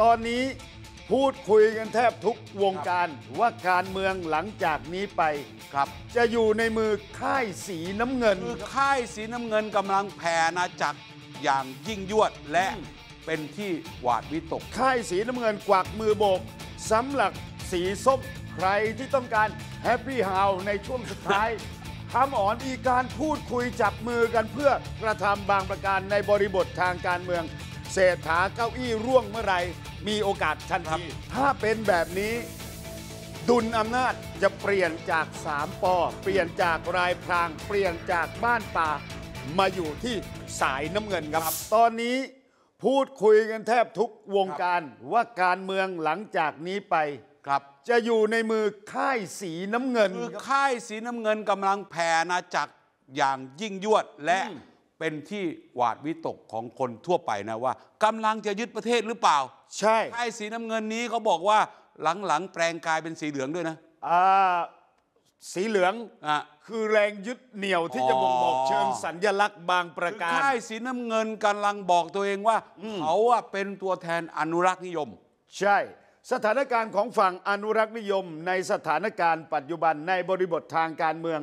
ตอนนี้พูดคุยกันแทบทุกวงการ ว่าการเมืองหลังจากนี้ไปครับ จะอยู่ในมือค่ายสีน้ำเงินคือค่ายสีน้ำเงินกำลังแผ่นาจักรอย่างยิ่งยวด และเป็นที่หวาดวิตกค่ายสีน้ำเงินกวักมือโบกสำหรับสีส้มใครที่ต้องการแฮปปี้ฮาวในช่วงสุดท้ายคำอ่อน อีการพูดคุยจับมือกันเพื่อกระทำบางประการในบริบททางการเมืองเศรษฐาเก้าอี้ร่วงเมื่อไรมีโอกาสทันทีถ้าเป็นแบบนี้ ดุลอำนาจจะเปลี่ยนจากสามปอเปลี่ยนจากรายพรางเปลี่ยนจากบ้านป่า มาอยู่ที่สายน้ำเงินครับตอนนี้พูดคุยกันแทบทุกวงการว่าการเมืองหลังจากนี้ไปครับ จะอยู่ในมือค่ายสีน้ำเงินคือค่ายสีน้ำเงินกำลังแผ่นาจักรอย่างยิ่งยวดและเป็นที่หวาดวิตกของคนทั่วไปนะ ว่า กำลังจะยึดประเทศหรือเปล่า ใช่ไอ้สีน้ำเงินนี้เขาบอกว่าหลังๆแปลงกายเป็นสีเหลืองด้วยนะอ่าสีเหลืองอคือแรงยึดเหนี่ยวที่จะบ่งบอกเชิง สัญญลักษณ์บางประการค่ายสีน้ำเงินกำลังบอกตัวเองว่า เขาเป็นตัวแทนอนุรักษ์นิยม ใช่ สถานการณ์ของฝั่งอนุรักษ์นิยม ในสถานการณ์ปัจจุบันในบริบททางการเมือง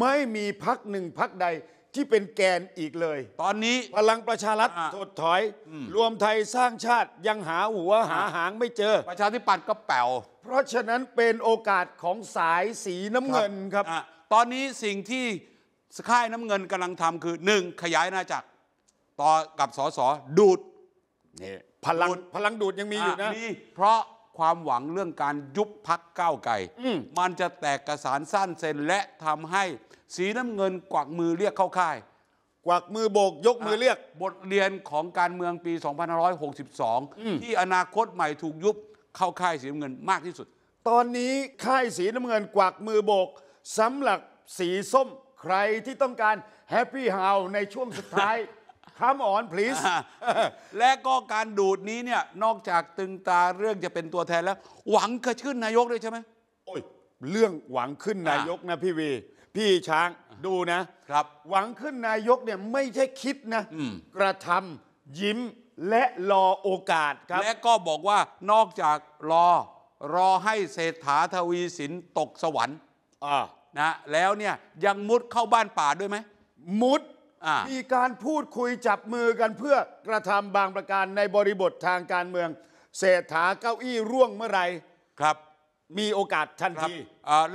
ไม่มีพักหนึ่งพักใดที่เป็นแกนอีกเลย ตอนนี้พลังประชารัฐถดถอยอรวมไทยสร้างชาติยังหาหัวหาหางไม่เจอ ประชาธิปัตย์ก็แป๋วเพราะฉะนั้นเป็นโอกาสของสายสีน้ำเงินครับอตอนนี้สิ่งที่ค่ายน้ำเงินกำลังทำคือหนึ่งขยายนาณาจักรต่อกับสสดูดพลังพลังดูดยังมีอยู่นะเพราะความหวังเรื่องการยุบพักก้าวไกลมมันจะแตกกระสานสั้นเซนและทำให้สีน้ำเงินกวักมือเรียกเข้าค่าย กวักมือโบกยกมือเรียกบทเรียนของการเมืองปี 2562 ที่อนาคตใหม่ถูกยุบเข้าค่ายสีน้ำเงินมากที่สุด ตอนนี้ค่ายสีน้ำเงินกวักมือโบก สำหรับสีส้มใครที่ต้องการแฮปปี้ฮาวในช่วงสุดท้ายคำอ่อนพลีสและก็การดูดนี้เนี่ยนอกจากตึงตาเรื่องจะเป็นตัวแทนแล้ว หวังระขึ้นนายกด้วยใช่ไหมโอ้ย เรื่องหวังขึ้นนายกนะพี่วีพี่ช้างดูนะครับ หวังขึ้นนายกเนี่ยไม่ใช่คิดนะกระทำยิ้มและรอโอกาสครับและก็บอกว่านอกจากรอรอให้เศรษฐาทวีสินตกสวรรค์นะแล้วเนี่ยยังมุดเข้าบ้านป่าด้วยไหมมุดมีการพูดคุยจับมือกันเพื่อกระทำบางประการในบริบททางการเมือง เศรษฐาเก้าอี้ร่วงเมื่อไหรครับ มีโอกาสทันที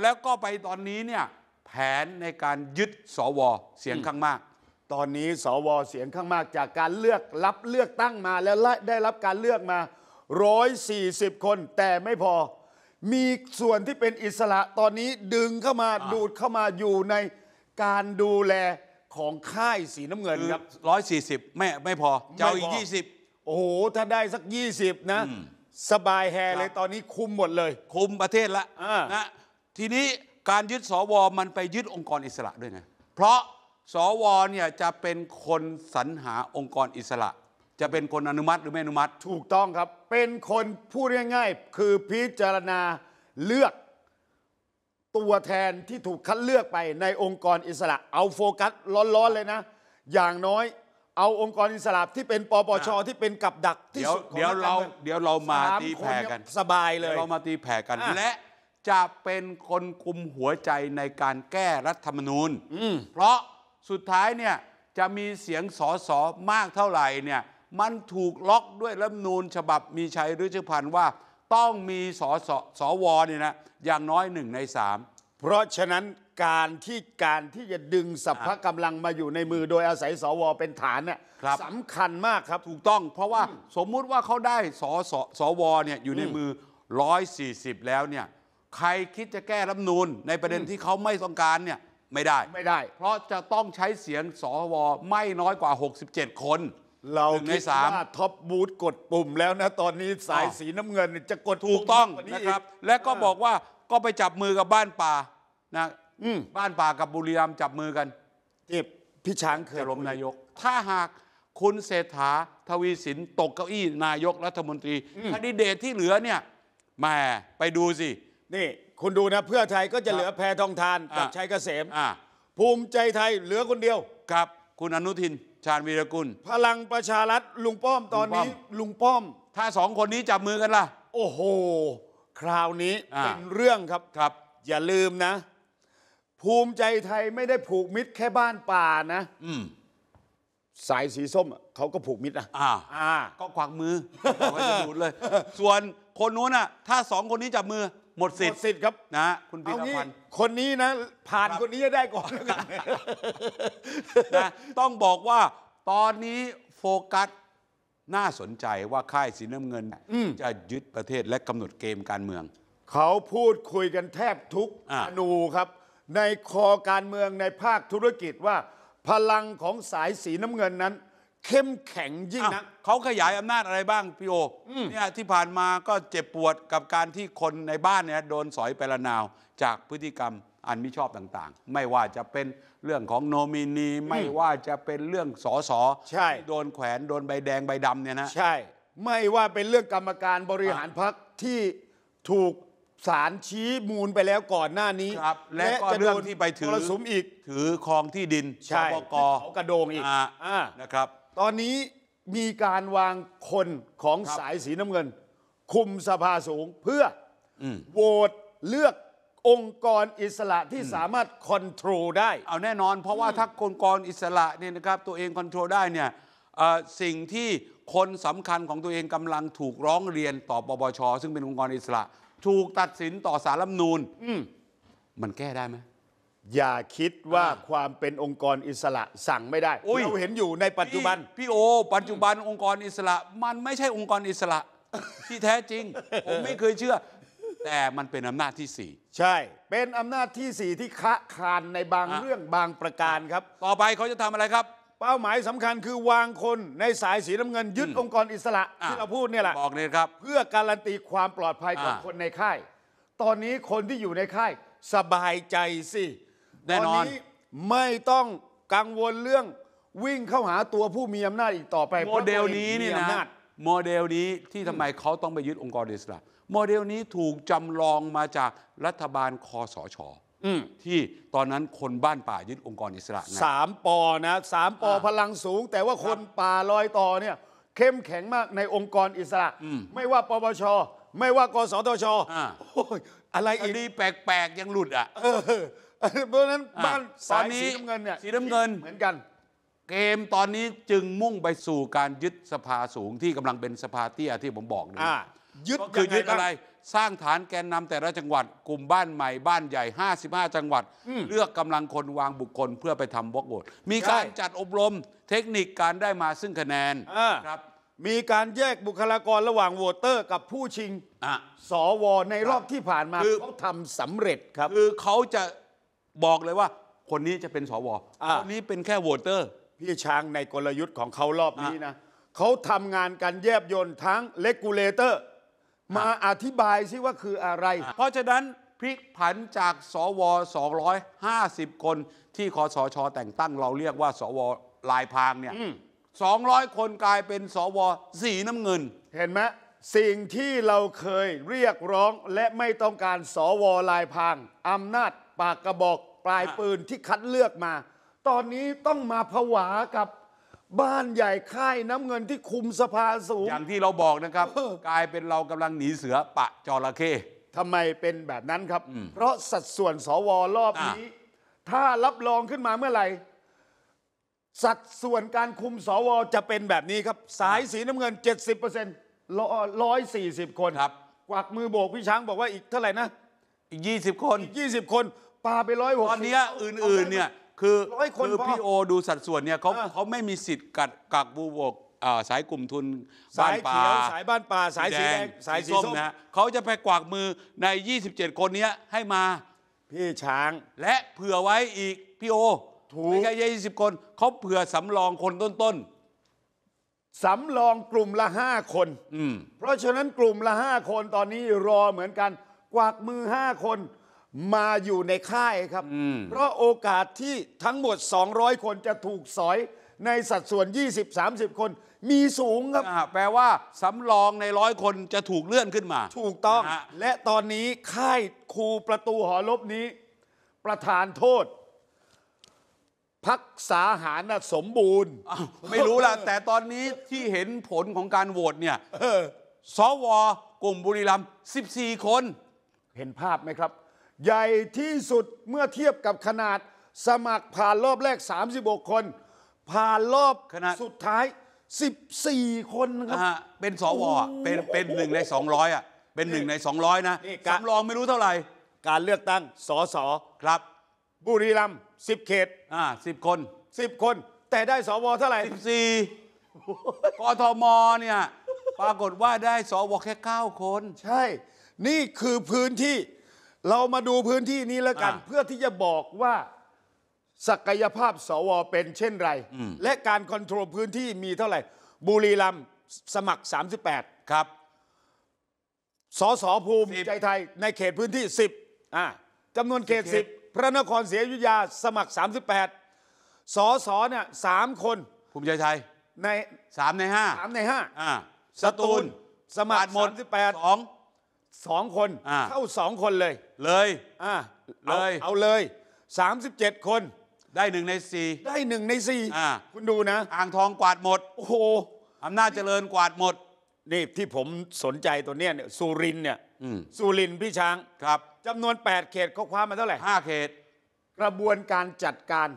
แล้วก็ไปตอนนี้เนี่ยแผนในการยึดสวเสียงข้างมาก ตอนนี้สวเสียงข้างมากจากการเลือกรับเลือกตั้งมาแล้วได้รับการเลือกมา140คน แต่ไม่พอ มีส่วนที่เป็นอิสระตอนนี้ดึงเข้ามาดูดเข้ามาอยู่ในการดูแลของค่ายสีน้ำเงินครับ140ไม่ไม่พอจะอีก 20 โอ้โหถ้าได้สัก20 นะ สบายแฮเลย ตอนนี้คุมหมดเลย คุมประเทศละนะ ทีนี้การยึดสวมันไปยึดองค์กรอิสระด้วยไง เพราะสวเนี่ยจะเป็นคนสรรหาองค์กรอิสระ จะเป็นคนอนุมัติหรือไม่อนุมัติถูกต้องครับ เป็นคนพูดง่ายๆคือพิจารณาเลือกตัวแทนที่ถูกคัดเลือกไปในองค์กรอิสระ เอาโฟกัสร้อนๆเลยนะ อย่างน้อย เอาองค์กรอิสระที่เป็นปปชที่เป็นกับดักที่สุดของเดี๋ยวเราเดี๋ยวเรามาตีแผ่กัน สบายเลยเรามาตีแผ่กันและจะเป็นคนคุมหัวใจในการแก้รัฐธรรมนูญเพราะสุดท้ายเนี่ยจะมีเสียงสอสอมากเท่าไหร่เนี่ยมันถูกล็อกด้วยรัฐนูญฉบับมีชัยฤชพันธ์ว่าต้องมีสอสอสอวอเนี่ยนะอย่างน้อยหนึ่งในสามเพราะฉะนั้นการที่การที่จะดึงสัพพะกำลังมาอยู่ในมือโดยอาศัยสอวอเป็นฐานเนี่ยสำคัญมากครับถูกต้องเพราะว่าสมมุติว่าเขาได้สอสอสอวอเนี่ยอยู่ในมือ 140 แล้วเนี่ยใครคิดจะแก้รัฐนูลในประเด็นที่เขาไม่ต้องการเนี่ย ไม่ได้ไม่ได้ เพราะจะต้องใช้เสียงสวไม่น้อยกว่า 67 คน เรานในคิดสามว่าท็อปบูธกดปุ่มแล้วนะตอนนี้สายสีน้ำเงินจะกดถูกต้องนะครับ และก็บอกว่าก็ไปจับมือกับบ้านป่านะบ้านป่ากับบุรีรัมย์จับมือกันเจ็บพี่ช้างเคยลมนายก ถ้าหากคุณเศรษฐาทวีสินตกเก้าอี้นายกรัฐมนตรีคดีเดตที่เหลือเนี่ยแหมไปดูสินี่คุณดูนะ เพื่อไทยก็จะเหลือแพทองทานกับชัยเกษมภูมิใจไทยเหลือคนเดียวครับคุณอนุทิน ชาญวีรกุลพลังประชารัฐลุงป้อมตอนนี้ ลุงป้อม ถ้าสองคนนี้จับมือกันล่ะ โอ้โห คราวนี้เป็นเรื่องครับครับ อย่าลืมนะ ภูมิใจไทยไม่ได้ผูกมิตรแค่บ้านป่านะสายสีส้ม เขาก็ผูกมิตรนะอ่าอ่า ก็ควักมือเขาจะดูดเลยส่วนคนนู้นน่ะ ถ้าสองคนนี้จับมือหมดสิทธิ์สิทธิ์ครับนะคุณพีรพันธ์คนนี้นะ ผ่านคนนี้จะได้ก่อนนะต้องบอกว่า ตอนนี้โฟกัส น่าสนใจว่าค่ายสีน้ำเงิน จะยึดประเทศและกำหนดเกมการเมือง เขาพูดคุยกันแทบทุกอนูครับ ในคอการเมืองในภาคธุรกิจว่า พลังของสายสีน้ำเงินนั้นเข้มแข็งยิ่งนะเขาขยายอำนาจอะไรบ้างพี่โออเนี่ยที่ผ่านมาก็เจ็บปวดกับการที่คนในบ้านเนี่ย โดนสอยไปละนาว จากพฤติกรรมอันมิชอบต่างๆ ไม่ว่าจะเป็นเรื่องของโนมินี ไม่ว่าจะเป็นเรื่องสอสอใช่ที่โดนแขวนโดนใบแดงใบดำเนี่ยนะใช่ไม่ว่าเป็นเรื่องกรรมการบริหารพักที่ถูกสารชี้มูลไปแล้วก่อนหน้านี้และและก็เรื่องที่ไปถือสมอีกถือครองที่ดินสใชบกกระโดงอีกอ่านะครับตอนนี้มีการวางคนของสายสีน้ำเงินคุมสภาสูง เพื่ออโหวตเลือกองค์กรอิสระที่สามารถคอนโทรลได้ เอาแน่นอนเพราะว่าถ้าองค์กรอิสระเนี่ยนะครับ ตัวเองคอนโทรลได้เนี่ยสิ่งที่คนสำคัญของตัวเองกำลังถูกร้องเรียนต่อปปชซึ่งเป็นองค์กรอิสระ ถูกตัดสินต่อสารรัฐมนูลมันแก้ได้ไหมอย่าคิดว่าความเป็นองค์กรอิสระสั่งไม่ได้ เราเห็นอยู่ในปัจจุบัน พี่โอปัจจุบันองค์กรอิสระ มันไม่ใช่องค์กรอิสระที่แท้จริง ผมไม่เคยเชื่อ แต่มันเป็นอำนาจที่สี่ใช่ เป็นอำนาจที่สี่ที่คะคานในบางเรื่องบางประการครับ ต่อไปเขาจะทำอะไรครับ เป้าหมายสำคัญคือวางคนในสายสีน้ำเงินยึดองค์กรอิสระที่เราพูดเนี่ยแหละบอกเลยครับ เพื่อการันตีความปลอดภัยของคนในค่าย ตอนนี้คนที่อยู่ในค่าย สบายใจสิแน่นอนไม่ต้องกังวลเรื่องวิ่งเข้าหาตัวผู้มีอำนาจอีกต่อไปโมเดลนี้นี่นะโมเดลนี้ที่ทำไมเขาต้องไปยึดองค์กรอิสระโมเดลนี้ถูกจำลองมาจากรัฐบาลคอสชอที่ตอนนั้นคนบ้านป่ายึดองค์กรอิสระสามปอนะสามปอพลังสูง แต่ว่าคนป่าลอยต่อเนี่ย เข้มแข็งมากในองค์กรอิสระไม่ว่าปปชไม่ว่ากสทชออะไรอีกดีแปลกๆยังหลุดอ่ะเพราะนั้นบ้านตอนนี้สีน้ำเงินเนี่ยสีน้ำเงิน เหมือนกัน เกมตอนนี้จึงมุ่งไปสู่การยึดสภาสูงที่กำลังเป็นสภาเตี้ยที่ผมบอกนี่ยึดคือยึดอะไร สร้างฐานแกนนำแต่ละจังหวัด กลุ่มบ้านใหม่บ้านใหญ่ 55 จังหวัด เลือกกำลังคนวางบุคคลเพื่อไปทำบล็อกโหวตมีการจัดอบรมเทคนิคการได้มาซึ่งคะแนนครับ มีการแยกบุคลากรระหว่างโหวตเตอร์กับผู้ชิงสวในรอบที่ผ่านมาเขาทำสำเร็จครับคือเขาจะบอกเลยว่าคนนี้จะเป็นสวคนนี้เป็นแค่โหวตเตอร์ พี่ช้างในกลยุทธ์ของเขารอบนี้นะเขาทำงานกันแยบยนต์ทั้งเลกูเลเตอร์มาอธิบายซิว่าคืออะไร เพราะฉะนั้นพลิกผันจากสว250 คนที่คอสช แต่งตั้งเราเรียกว่า สวลายพางเนี่ย200 คนกลายเป็นสวสีน้ำเงิน เห็นไหมสิ่งที่เราเคยเรียกร้องและไม่ต้องการสวลายพางอำนาจปากกระบอกปลายปืนที่คัดเลือกมา ตอนนี้ต้องมาผวากับบ้านใหญ่ค่ายน้ำเงินที่คุมสภาสูง อย่างที่เราบอกนะครับ กลายเป็นเรากำลังหนีเสือปะ จระเข้ทำไมเป็นแบบนั้นครับ เพราะสัดส่วนสวรอบนี้ ถ้ารับรองขึ้นมาเมื่อไหร่สัดส่วนการคุมสวจะเป็นแบบนี้ครับ สายสีน้ำเงิน 70%ร้อยสี่สิบคนครับกวักมือโบกพี่ช้างบอกว่าอีกเท่าไหร่นะอีก20คนอีก20คนปลาไปร้อยหกตอนนี้อื่นๆ เนี่ยคือคือพี่โอ ดูสัดส่วนเนี่ยเขาเขาไม่มีสิทธิ์กัดกักบูบกสายกลุ่มทุน สาบ้านยป่าเขียวสายบ้านป่าสายสีแดงสายสีส้มนะเขาจะไปกวากมือใน 27 คนเนี้ยให้มา พี่ช้างและเผื่อไว้อีกพี่โอถูกไม่ใช่ยี่สิบคน เขาเผื่อสำรองคนต้น ๆ สำรองกลุ่มละห้าคน เพราะฉะนั้นกลุ่มละห้าคนตอนนี้รอเหมือนกัน กวากมือห้าคนมาอยู่ในค่ายครับ เพราะโอกาสที่ทั้งหมด 200 คนจะถูกสอย ในสัดส่วน 20-30 คนมีสูงครับ แปลว่าสำรองในร้อยคนจะถูกเลื่อนขึ้นมา ถูกต้อง และตอนนี้ค่ายครูประตูหอลบนี้ ประธานโทษ พักษาหารสมบูรณ์ ไม่รู้ละแต่ตอนนี้ที่เห็นผลของการโหวตเนี่ยสวกลุ่มบุรีรัมย์14 คน เห็นภาพไหมครับใหญ่ที่สุดเมื่อเทียบกับขนาดสมัครผ่านรอบแรก 36 คน ผ่านรอบคณะสุดท้าย 14 คนครั่บเป็นสวเป็นเป็นหนึ่งในสองร้อยอ่ะเป็นหนึ่งในสองร้อยนะ สำรองไม่รู้เท่าไหร่ การเลือกตั้งสสครับ บุรีรัมย์10 เขตอ่าสิบคน 10 คน แต่ได้สวเท่าไหร่สิบสี่กทมเนี่ยปรากฏว่าได้สวแค่เก้าคน ใช่ นี่คือพื้นที่เรามาดูพื้นที่นี้แล้วกัน เพื่อที่จะบอกว่าศักยภาพสวเป็นเช่นไร และการคอนโทรลพื้นที่มีเท่าไหร่บุรีรัมย์สมัคร 38 ครับสอสอภูมิใจไทยในเขตพื้นที่ 10อ่าจำนวนเขต10 พระนครศรีอยุธยาสมัคร 38สสอเนี่ยสามคนภูมิใจไทย ในสามในห้าสามในห้าอ่าสตูลสมัคร38สองสองคนเข้าสองคนเลยเลยอ่าเลย เอาเลย 37 คนได้หนึ่งในสี่ได้หนึ่งในสี่อ่าคุณดูนะอ่างทองกวาดหมดโอ้โหอำนาจเจริญกวาดหมดนี่ที่ผมสนใจตัวเนี้ยเนี่ยสุรินเนี่ยสุรินพี่ช้างครับจำนวน 8 เขตเขาคว้ามาเท่าไหร่ห้าเขต กระบวนการจัดการ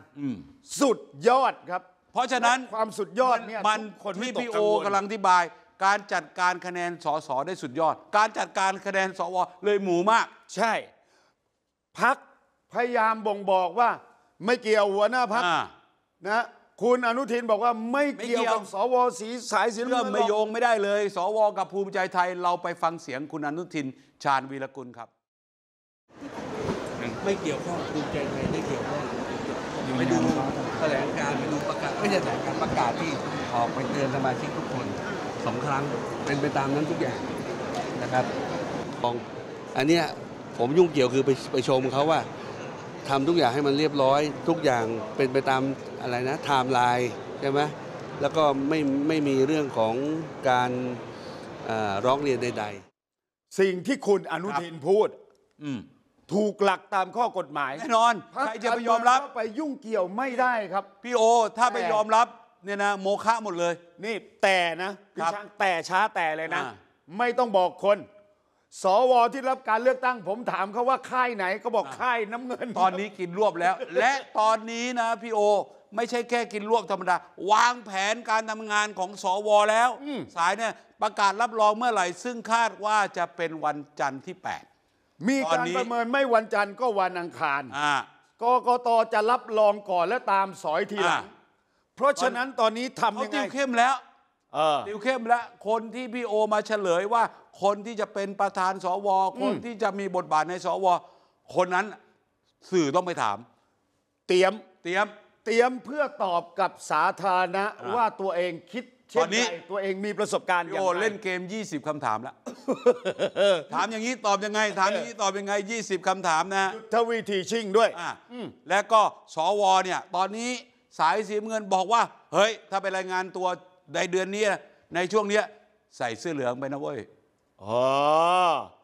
สุดยอดครับ เพราะฉะนั้นความสุดยอดเนี่ยมันคนที่พี่โอกำลังอธิบายการจัดการคะแนนสสได้สุดยอด การจัดการคะแนนสวเลยหมูมาก ใช่ พักพยายามบ่งบอกว่า ไม่เกี่ยวหัวหน้าพักนะคุณอนุทินบอกว่าไม่เกี่ยวกับสวสีสายสีเรื่งิองนไม่โยงไม่ได้เลย สวกับภูมิใจไทยเราไปฟังเสียงคุณอนุทิน ชาญวีรกุลครับ ไม่เกี่ยวข้องภูมิใจไทยไม่เกี่ยวข้องไ่ดูแถลงการไปดูประกาศไม่ใช่แถลงการประกาศที่ออกไปเตือนสมาชิกทุกคนสองครั้งเป็นไปตามนั้นทุกอย่าง นะครับองอันเนี้ยผมยุ่งเกี่ยวคือไปไปชมเขาว่า ทำทุกอย่างให้มันเรียบร้อย ทุกอย่างเป็นไปตามอะไรนะไทม์ไลน์ใช่ไหมแล้วก็ไม่ไม่มีเรื่องของการร้องเรียนใดๆ สิ่งที่คุณอนุทินพูด อืมถูกหลักตามข้อกฎหมายแน่นอนใครจะไปยอมรับไปยุ่งเกี่ยวไม่ได้ครับพี่โอ ถ้าไปยอมรับเนี่ยนะโมฆะหมดเลย นี่แต่นะพี่ชางแต่ช้าแต่เลยนะ ไม่ต้องบอกคน สวที่รับการเลือกตั้งผมถามเขาว่าค่ายไหนก็บอกค่ายน้ำเงินตอนนี้กินรวบแล้ว และตอนนี้นะพี่โอไม่ใช่แค่กินรวบธรรมดาวางแผนการทำงานของสวแล้วสายเนี่ยประกาศรับรองเมื่อไหร่ซึ่งคาดว่าจะเป็นวันจันทร์ที่8มีการประเมินไม่วันจันทร์ ก็วันอังคารกกตจะรับรองก่อนและตามสอยทีหลังเพราะฉะนั้นตอนนี้ทำยังติวเข้มแล้วเติวเข้มแล้ว คนที่พี่โอมาเฉลยว่า คนที่จะเป็นประธานสว คนที่จะมีบทบาทในสว คนนั้นสื่อต้องไปถาม เตรียม เตรียม เตรียมเพื่อตอบกับสาธารณะ ว่าตัวเองคิดตอนนี้ตัวเองมีประสบการณ์อย่างไรเล่นเกม 20 คำถามแล้วถามอย่างนี้ตอบยังไง ถามอย่างนี้ตอบยังไง20คำถามนะทวีทีชิงด้วยและก็ สวเนี่ย ตอนนี้สายสีเงินบอกว่า เฮ้ย ถ้าไปรายงานตัวในเดือนนี้ ในช่วงเนี้ยใส่เสื้อเหลืองไปนะเว้ยอ๋อ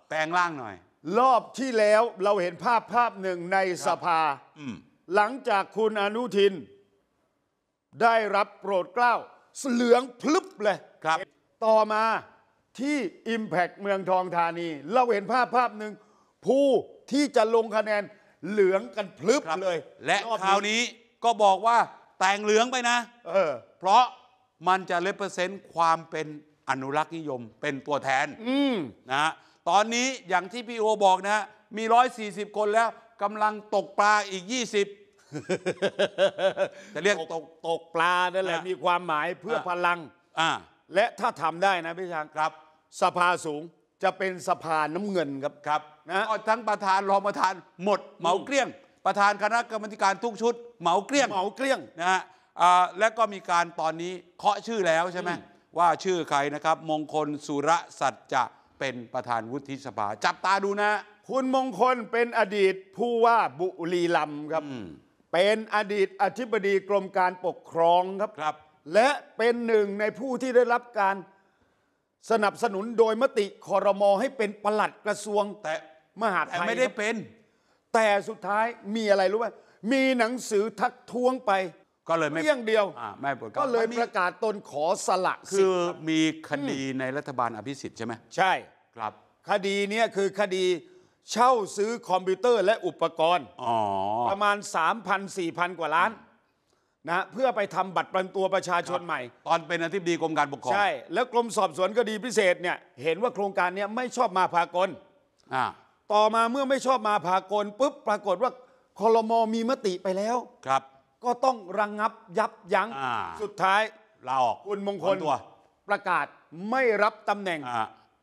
แปลงร่างหน่อย รอบที่แล้วเราเห็นภาพภาพหนึ่งในสภาหลังจากคุณอนุทินได้รับโปรดเกล้าเหลืองพลึบเลย ครับ ต่อมาที่ Impact เมืองทองธานี เราเห็นภาพภาพหนึ่ง ผู้ที่จะลงคะแนนเหลืองกันพลึบเลย และคราวนี้ก็บอกว่าแต่งเหลืองไปนะ เออเพราะมันจะเลเปอร์เซนต์ความเป็นอนุรักษ์นิยมเป็นตัวแทนนะฮะตอนนี้อย่างที่พี่โอบอกนะะมี 140 คนแล้วกำลังตกปลาอีก 20จะเรียกตกตกปลานั่นแหละ มีความหมายเพื่อพลังและถ้าทำได้นะพี่ช้างครับ สภาสูงจะเป็นสภาน้ำเงินครับครับนะทั้งประธานรองประธานหมด เหมาเกลี้ยง ประธานคณะกรรมการทุกชุด เหมาเกลี้ยงเหมาเกลี้ยงนะฮะและก็มีการตอนนี้เคาะชื่อแล้วใช่ไหมว่าชื่อใครนะครับ มงคลสุรสัจจะเป็นประธานวุฒิสภา จับตาดูนะ คุณมงคลเป็นอดีตผู้ว่าบุรีรัมย์ครับเป็นอดีตอธิบดีกรมการปกครองครับรบและเป็นหนึ่งในผู้ที่ได้รับการสนับสนุนโดยมติคอรมอให้เป็นปลัดกระทรวง แต่มหาดไทยไม่ได้เป็น แต่สุดท้ายมีอะไรรู้ไหมมีหนังสือทักท้วงไป ก็เลยไม่เพียงเดียวไม่ผก็เลยประกาศตนขอสละ คือคมีคดีในรัฐบาลอภิสิทธิ์ใช่ไหมใช่ครับ คดีเนี้ยคือคดีเช่าซื้อคอมพิวเตอร์และอุปกรณ์ประมาณ 3,000-4,000 กว่าล้านนะเพื่อไปทำบัตรประจำตัวประชาชนใหม่ ตอนเป็นอธิบดีกรมการปกครองใช่ แล้วกรมสอบสวนคดีพิเศษเนี่ย เห็นว่าโครงการเนี่ยไม่ชอบมาพากล ต่อมาเมื่อไม่ชอบมาพากลปุ๊บปรากฏว่าคลรมมีมติไปแล้วครับ ก็ต้องระงงับยับยัง้ง สุดท้ายลาออกคุณมงคลตัวประกาศไม่รับตำแหน่ง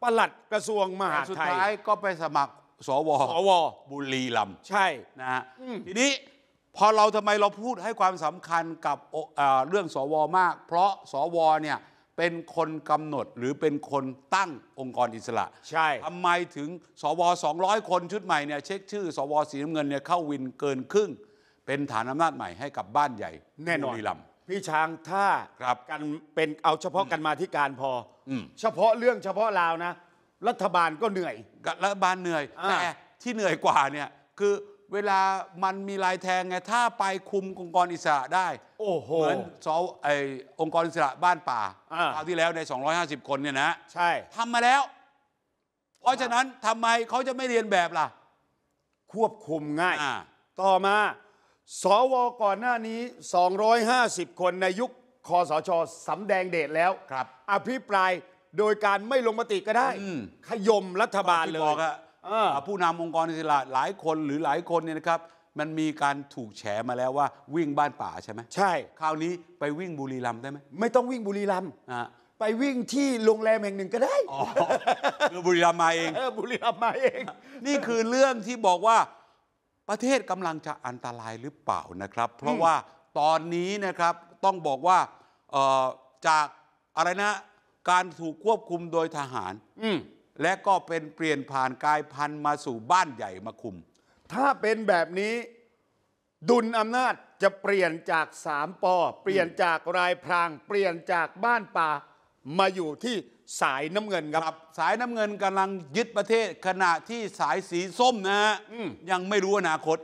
ปลัดกระทรวงมหาดไทยสุดท้ายก็ไปสมัครสวสวบุรีลำใช่นะฮะทีนี้พอเราทำไมเราพูดให้ความสำคัญกับเรื่องสว มาก เพราะ สวเนี่ยเป็นคนกำหนดหรือเป็นคนตั้งองค์กรอิสระ ใช่ทำไมถึง สว 200 คนชุดใหม่เนี่ยเช็คชื่อ สวสีน้ำเงินเนี่ยเข้าวินเกินครึ่งเป็นฐานอำนาจใหม่ให้กับบ้านใหญ่แน่นอนพี่ช้างถ้าครับกันเป็นเอาเฉพาะกันมาที่การพอเฉพาะเรื่องเฉพาะลาวนะรัฐบาลก็เหนื่อยรัฐบาลเหนื่อยอแต่ที่เหนื่อยกว่าเนี่ยคือเวลามันมีลายแทงไง ถ้าไปคุมองค์กรอิสระได้ โอ้โหเหมือนสอไอองค์กรอิสระบ้านป่าคราวที่แล้วใน 250 คนเนี่ยนะใช่ทำมาแล้ว เพราะฉะนั้นทำไมเขาจะไม่เรียนแบบล่ะ ควบคุมง่าย ต่อมา สวก่อนหน้านี้ 250 คนในยุคคอสชสำแดงเดชแล้วครับ อภิปรายโดยการไม่ลงมติก็ได้ขยมรัฐบาลเลยผู้นำองค์กรอิสระหลายคนหรือหลายคนเนี่ยนะครับ มันมีการถูกแฉมาแล้วว่าวิ่งบ้านป่าใช่ไหมใช่ คราวนี้ไปวิ่งบุรีรัมย์ได้ไหมไม่ต้องวิ่งบุรีรัมย์ไปวิ่งที่โรงแรมแห่งหนึ่งก็ได้คือบุรีรัมย์มาเองบุรีรัมย์มาเอง นี่คือเรื่องที่บอกว่าประเทศกำลังจะอันตรายหรือเปล่านะครับ เพราะว่าตอนนี้นะครับต้องบอกว่าจากอะไรนะการถูกควบคุมโดยทหาร อืและก็เป็นเปลี่ยนผ่านกายพันธุ์มาสู่บ้านใหญ่มาคุม ถ้าเป็นแบบนี้ ดุลอำนาจจะเปลี่ยนจากสามปอเปลี่ยนจากรายพราง เปลี่ยนจากบ้านป่า มาอยู่ที่สายน้ำเงินครับสายน้ำเงินกำลังยึดประเทศขณะที่สายสีส้มนะฮะยังไม่รู้อนาคต